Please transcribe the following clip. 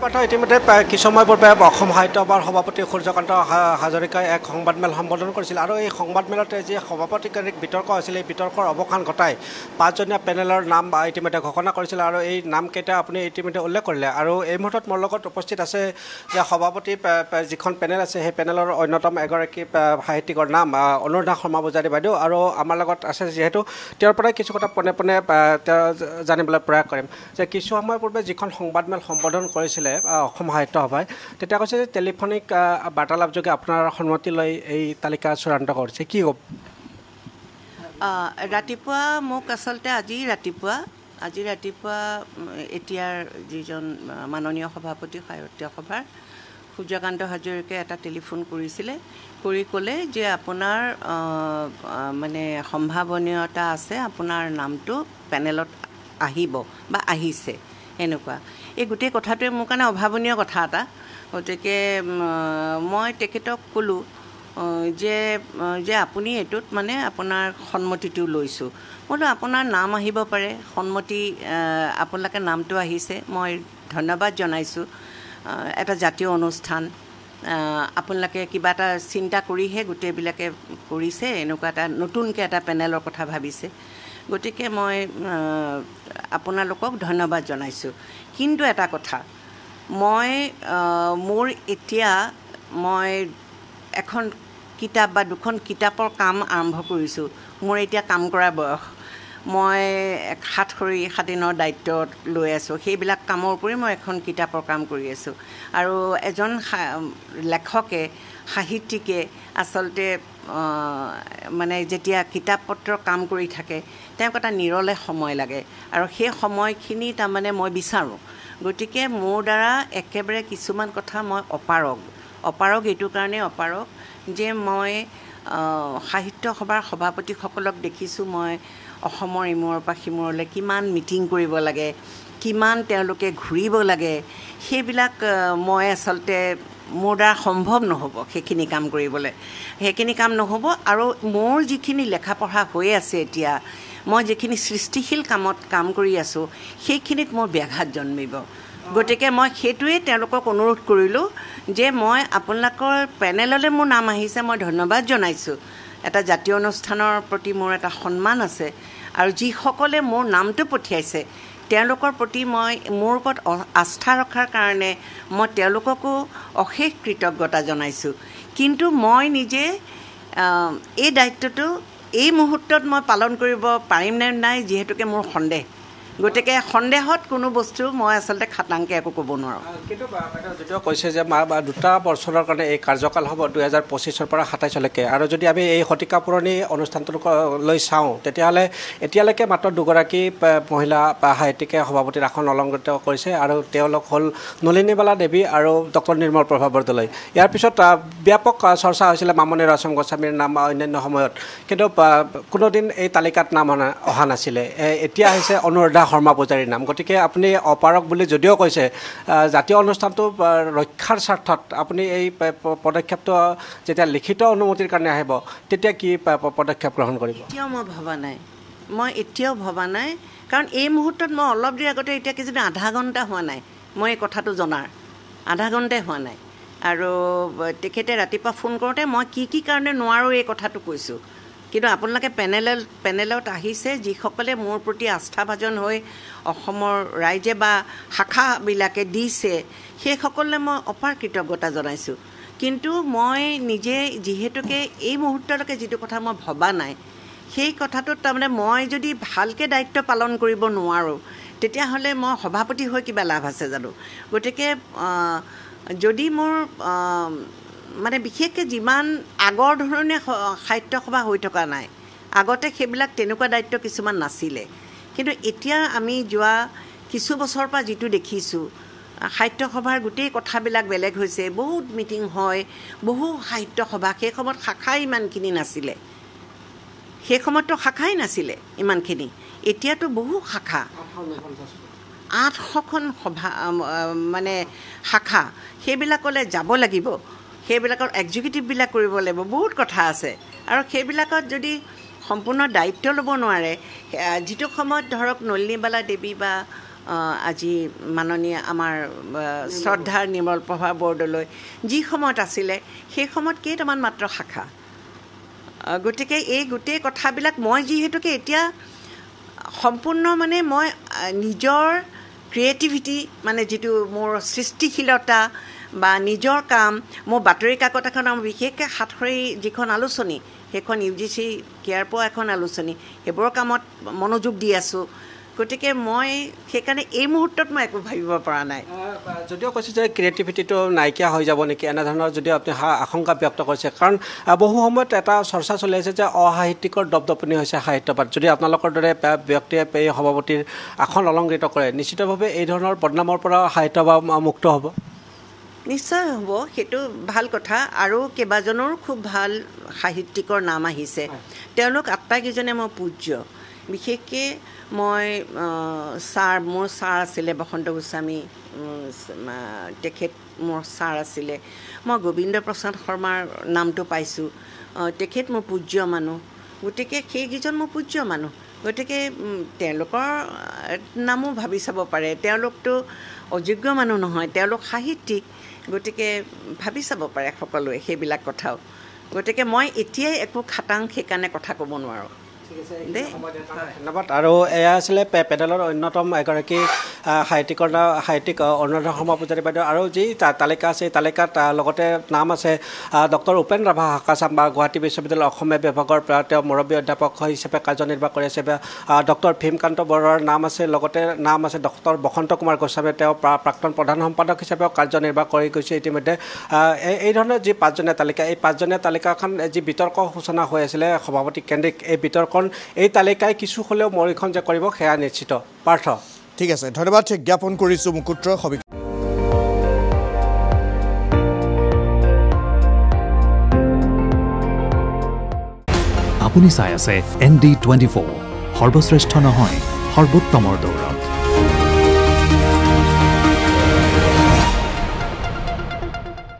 পাঠ ইতিমধ্যে কিছুময় পূৰ্বে অসম সাহিত্য সভাৰ সভাপতি সূৰ্যকান্ত হাজৰিকাই এক সংবাদমেল সম্বোধন কৰিছিল আৰু এই সংবাদমেলতে যি সভাপতিকাৰীক বিতৰ্ক হৈছিল এই বিতৰ্কৰ অৱসান ঘটাই পাঁচজনীয়া পেনেলৰ নাম ইতিমধ্যে ঘোষণা কৰিছিল আৰু এই নামকেইটা আপুনি ইতিমধ্যে উল্লেখ কৰিলে আৰু এই মুহূৰ্তত মোৰ লগত উপস্থিত আছে যে সভাপতি যিখন পেনেল আছে সেই পেনেলৰ অন্যতম এগৰাকী সাহিত্যিকৰ নাম অনুৰাধা শৰ্মা বুজাৰী বাইদেউ আৰু আমাৰ লগত আছে যিহেতু তেওঁৰ পৰাই কিছু কথা পোনে পোনে তেওঁ জানিবলৈ প্ৰয়াস কৰিম যে কিছু সময় পূৰ্বে যিখন সংবাদমেল সম্বোধন কৰিছিল আছিলে অসম সাহিত্য সভাই তেতিয়া কৈছে যে টেলিফোনিক বাৰ্তালাপযোগে আপোনাৰ সন্মতি লৈ এই তালিকা চূড়ান্ত কৰিছে কি ক'ব ৰাতিপুৱা মোক আচলতে আজি ৰাতিপুৱা আজি ৰাতিপুৱা এতিয়াৰ যিজন মাননীয় সভাপতি সাহিত্য সভাৰ সূৰ্যকান্ত হাজৰিকাই এটা টেলিফোন কৰিছিলে কৰি ক'লে যে আপোনাৰ মানে সম্ভাৱনীয়তা আছে আপোনাৰ নামটো পেনেলত আহিব বা আহিছে এনেকুৱা এই গোটেই কথাটোৱে মোৰ কাৰণে অভাৱনীয় কথা এটা গতিকে মই তেখেতক ক'লোঁ যে যে আপুনি এইটোত মানে আপোনাৰ সন্মতিটো লৈছোঁ বোলো আপোনাৰ নাম আহিব পাৰে সন্মতি আপোনালোকে নামটো আহিছে মই ধন্যবাদ জনাইছোঁ এটা জাতীয় অনুষ্ঠান আপোনালোকে কিবা এটা চিন্তা কৰিহে গোটেইবিলাকে কৰিছে এনেকুৱা এটা নতুনকৈ এটা পেনেলৰ কথা ভাবিছে গতিকে মই আপোনালোকক ধন্যবাদ জনাইছোঁ কিন্তু এটা কথা মই মোৰ এতিয়া মই এখন কিতাপ বা দুখন কিতাপৰ কাম আৰম্ভ কৰিছোঁ মোৰ এতিয়া কাম কৰা বয়স মই সাত হাত সাত দিনৰ দায়িত্ব লৈ আছোঁ সেইবিলাক কামৰ উপৰি মই এখন কিতাপৰ কাম কৰি আছোঁ আৰু এজন লেখকে সাহিত্যিকে আচলতে মানে যেতিয়া কিতাপ পত্ৰ কাম কৰি থাকে তেওঁক এটা নিৰলে সময় লাগে আৰু সেই সময়খিনি তাৰমানে মই বিচাৰোঁ গতিকে মোৰ দ্বাৰা একেবাৰে কিছুমান কথা মই অপাৰগ অপাৰগ এইটো কাৰণেই অপাৰগ যে মই সাহিত্য সভাৰ সভাপতিসকলক দেখিছোঁ মই অসমৰ ইমূৰৰ পৰা সিমূৰলৈ কিমান মিটিং কৰিব লাগে কিমান তেওঁলোকে ঘূৰিব লাগে সেইবিলাক মই আচলতে মোৰ দ্বাৰা সম্ভৱ নহ'ব সেইখিনি কাম কৰিবলৈ সেইখিনি কাম নহ'ব আৰু মোৰ যিখিনি লেখা পঢ়া হৈ আছে এতিয়া মই যিখিনি সৃষ্টিশীল কামত কাম কৰি আছোঁ সেইখিনিত মোৰ ব্যাঘাত জন্মিব গতিকে মই সেইটোৱেই তেওঁলোকক অনুৰোধ কৰিলোঁ যে মই আপোনালোকৰ পেনেললৈ মোৰ নাম আহিছে মই ধন্যবাদ জনাইছোঁ এটা জাতীয় অনুষ্ঠানৰ প্ৰতি মোৰ এটা সন্মান আছে আৰু যিসকলে মোৰ নামটো পঠিয়াইছে তেওঁলোকৰ প্ৰতি মই মোৰ ওপৰত আস্থা ৰখাৰ কাৰণে মই তেওঁলোককো অশেষ কৃতজ্ঞতা জনাইছোঁ কিন্তু মই নিজে এই দায়িত্বটো এই মুহূৰ্তত মই পালন কৰিব পাৰিম নে নাই যিহেতুকে মোৰ সন্দেহ গতিকে সন্দেহত কোনো বস্তু মই আচলতে খাটাংকৈ একো ক'ব নোৱাৰোঁ কিন্তু যদিও কৈছে যে দুটা বছৰৰ কাৰণে এই কাৰ্যকাল হ'ব দুহেজাৰ পঁচিছৰ পৰা সাতাইছলৈকে আৰু যদি আমি এই শতিকা পুৰণি অনুষ্ঠানটোলৈ চাওঁ তেতিয়াহ'লে এতিয়ালৈকে মাত্ৰ দুগৰাকী মহিলা বা সাহিত্যিকে সভাপতিৰ আসন অলংকৃত কৰিছে আৰু তেওঁলোক হ'ল নলিনীবালা দেৱী আৰু ডক্টৰ নিৰ্মল প্ৰভা বৰদলৈ ইয়াৰ পিছত ব্যাপক চৰ্চা হৈছিলে মামনি ৰচম গোস্বামীৰ নাম অন্যান্য সময়ত কিন্তু কোনোদিন এই তালিকাত নাম অনা অহা নাছিলে এতিয়া হৈছে অনুৰাধা লীলা শৰ্মা পূজাৰীৰ নাম গতিকে আপুনি অপাৰক বুলি যদিও কৈছে জাতীয় অনুষ্ঠানটো ৰক্ষাৰ স্বাৰ্থত আপুনি এই পদক্ষেপটো যেতিয়া লিখিত অনুমতিৰ কাৰণে আহিব তেতিয়া কি পদক্ষেপ গ্ৰহণ কৰিব এতিয়াও মই ভবা নাই মই এতিয়াও ভবা নাই কাৰণ এই মুহূৰ্তত মই অলপ দেৰি আগতে এতিয়া কিজানি আধা ঘণ্টা হোৱা নাই মই এই কথাটো জনাৰ আধা ঘণ্টাই হোৱা নাই আৰু তেখেতে ৰাতিপুৱা ফোন কৰোঁতে মই কি কি কাৰণে নোৱাৰোঁ এই কথাটো কৈছোঁ কিন্তু আপোনালোকে পেনেল পেনেলত আহিছে যিসকলে মোৰ প্ৰতি আস্থাভাজন হৈ অসমৰ ৰাইজে বা শাখাবিলাকে দিছে সেইসকললৈ মই অপাৰ কৃতজ্ঞতা জনাইছোঁ কিন্তু মই নিজে যিহেতুকে এই মুহূৰ্তলৈকে যিটো কথা মই ভবা নাই সেই কথাটোত তাৰমানে মই যদি ভালকৈ দায়িত্ব পালন কৰিব নোৱাৰোঁ তেতিয়াহ'লে মই সভাপতি হৈ কিবা লাভ আছে জানো গতিকে যদি মোৰ মানে বিশেষকৈ যিমান আগৰ ধৰণে সাহিত্য সভা হৈ থকা নাই আগতে সেইবিলাক তেনেকুৱা দায়িত্ব কিছুমান নাছিলে কিন্তু এতিয়া আমি যোৱা কিছু বছৰৰ পৰা যিটো দেখিছোঁ সাহিত্য সভাৰ গোটেই কথাবিলাক বেলেগ হৈছে বহুত মিটিং হয় বহু সাহিত্য সভা সেই সময়ত শাখা ইমানখিনি নাছিলে সেই সময়ততো শাখাই নাছিলে ইমানখিনি এতিয়াতো বহু শাখা আঠশখন সভা মানে শাখা সেইবিলাকলৈ যাব লাগিব সেইবিলাকৰ এক্সিকিউটিভবিলাক কৰিব লাগিব বহুত কথা আছে আৰু সেইবিলাকত যদি সম্পূৰ্ণ দায়িত্ব ল'ব নোৱাৰে যিটো সময়ত ধৰক নলিনীবালা দেৱী বা আজি মাননীয় আমাৰ শ্ৰদ্ধাৰ নিৰ্মল প্ৰভা বৰদলৈ যি সময়ত আছিলে সেই সময়ত কেইটামান মাত্ৰ শাখা গতিকে এই গোটেই কথাবিলাক মই যিহেতুকে এতিয়া সম্পূৰ্ণ মানে মই নিজৰ ক্ৰিয়েটিভিটি মানে যিটো মোৰ সৃষ্টিশীলতা বা নিজৰ কাম মোৰ বাতৰি কাকত এখন আৰু বিশেষকৈ সাতসৰী যিখন আলোচনী সেইখন ইউ জি চি কেয়াৰ পোৱা এখন আলোচনী সেইবোৰৰ কামত মনোযোগ দি আছোঁ গতিকে মই সেইকাৰণে এই মুহূৰ্তত মই একো ভাবিব পৰা নাই যদিও কৈছোঁ যে ক্ৰিয়েটিভিটিটো নাইকিয়া হৈ যাব নেকি এনেধৰণৰ যদিও আপুনি আশংকা ব্যক্ত কৰিছে কাৰণ বহু সময়ত এটা চৰ্চা চলি আছে যে অসাহিত্যিকৰ দপদপনি হৈছে সাহিত্য যদি আপোনালোকৰ দৰে ব্যক্তিয়ে এই সভাপতিৰ আসন অলংকৃত কৰে নিশ্চিতভাৱে এই ধৰণৰ বদনামৰ পৰা সাহিত্য বা মুক্ত হ'ব নিশ্চয় হ'ব সেইটো ভাল কথা আৰু কেইবাজনৰো খুব ভাল সাহিত্যিকৰ নাম আহিছে তেওঁলোক আটাইকেইজনে মই পূজ্য় বিশেষকৈ মই ছাৰ মোৰ ছাৰ আছিলে বসন্ত গোস্বামী তেখেত মোৰ ছাৰ আছিলে মই গোবিন্দ প্ৰসাদ শৰ্মাৰ নামটো পাইছোঁ তেখেত মোৰ পূজ্য মানুহ গতিকে সেইকেইজন মোৰ পূজ্য মানুহ গতিকে তেওঁলোকৰ নামো ভাবি চাব পাৰে তেওঁলোকতো অযোগ্য মানুহ নহয় তেওঁলোক সাহিত্যিক গতিকে ভাবি চাব পাৰে সকলোৱে সেইবিলাক কথাও গতিকে মই এতিয়াই একো খাটাং সেইকাৰণে কথা ক'ব নোৱাৰোঁ ধন্যবাদ আৰু এয়া আছিলে পেডেলৰ অন্যতম এগৰাকী সাহিত্যিকৰ সাহিত্যিক অনুৰাধা শৰ্মা পূজাৰী বাইদেউ আৰু যি তালিকা আছে এই তালিকাত লগতে নাম আছে ডক্টৰ উপেন ৰাভা হাকাচাম বা গুৱাহাটী বিশ্ববিদ্যালয় অসমীয়া বিভাগৰ পৰা তেওঁ মুৰব্বী অধ্যাপক হিচাপে কাৰ্যনিৰ্বাহ কৰি আছে বা ডক্টৰ ভীমকান্ত বৰাৰ নাম আছে লগতে নাম আছে ডক্টৰ বসন্ত কুমাৰ গোস্বামীয়ে তেওঁ প্ৰাক্তন প্ৰধান সম্পাদক হিচাপেও কাৰ্যনিৰ্বাহ কৰি গৈছে ইতিমধ্যে এই ধৰণৰ যি পাঁচজনীয়া তালিকা এই পাঁচজনীয়া তালিকাখন যি বিতৰ্ক সূচনা হৈ আছিলে সভাপতি কেন্দ্ৰিক এই বিতৰ্কণ এই তালিকাই কিছু হ'লেও মৰিখন যে কৰিব সেয়া নিশ্চিত পাৰ্থ ঠিক আছে ধন্যবাদ জ্ঞাপন কৰিছোঁ মুকুত্ৰ সবি আপুনি চাই আছে এন ডি টুৱেণ্টি ফ'ৰ সৰ্বশ্ৰেষ্ঠ নহয় সৰ্বোত্তমৰ দৌৰ